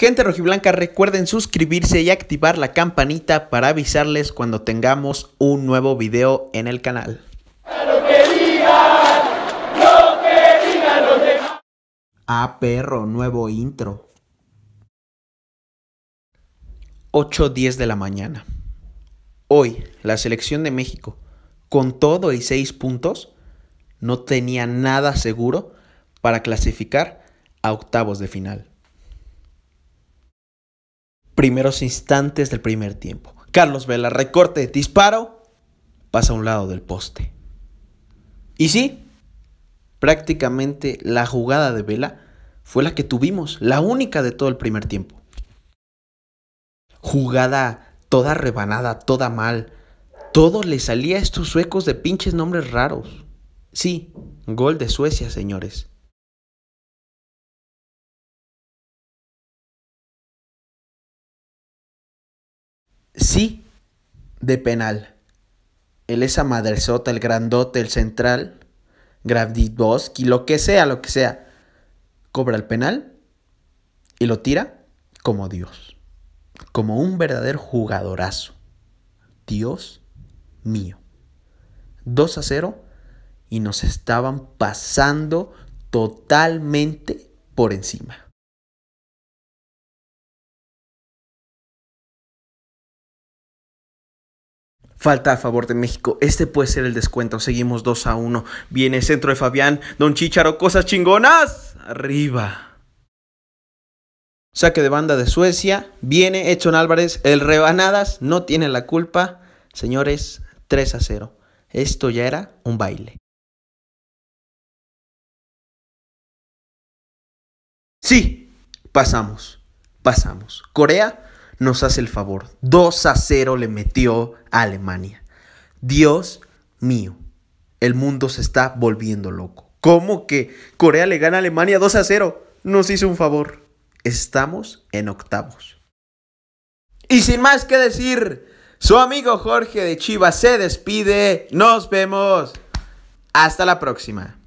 Gente rojiblanca, recuerden suscribirse y activar la campanita para avisarles cuando tengamos un nuevo video en el canal. Ah, perro, nuevo intro. 8.10 de la mañana. Hoy, la selección de México, con todo y 6 puntos, no tenía nada seguro para clasificar a octavos de final primeros instantes del primer tiempo. Carlos Vela, recorte, disparo, pasa a un lado del poste. Y sí, prácticamente la jugada de Vela fue la que tuvimos, la única de todo el primer tiempo. Jugada toda rebanada, toda mal. Todo le salía a estos suecos de pinches nombres raros. Sí, gol de Suecia, señores. Sí, de penal. Él esa madresota, el grandote, el central, y lo que sea, lo que sea. Cobra el penal y lo tira como Dios. Como un verdadero jugadorazo. Dios mío. 2 a 0 y nos estaban pasando totalmente por encima. Falta a favor de México. Este puede ser el descuento. Seguimos 2 a 1. Viene centro de Fabián. Don Chicharo, cosas chingonas. Arriba. Saque de banda de Suecia. Viene Edson Álvarez. El rebanadas no tiene la culpa. Señores, 3 a 0. Esto ya era un baile. Sí, pasamos. Pasamos. Corea nos hace el favor. 2 a 0 le metió a Alemania. Dios mío, el mundo se está volviendo loco. ¿Cómo que Corea le gana a Alemania 2 a 0? Nos hizo un favor. Estamos en octavos. Y sin más que decir, su amigo Jorge de Chivas se despide. Nos vemos. Hasta la próxima.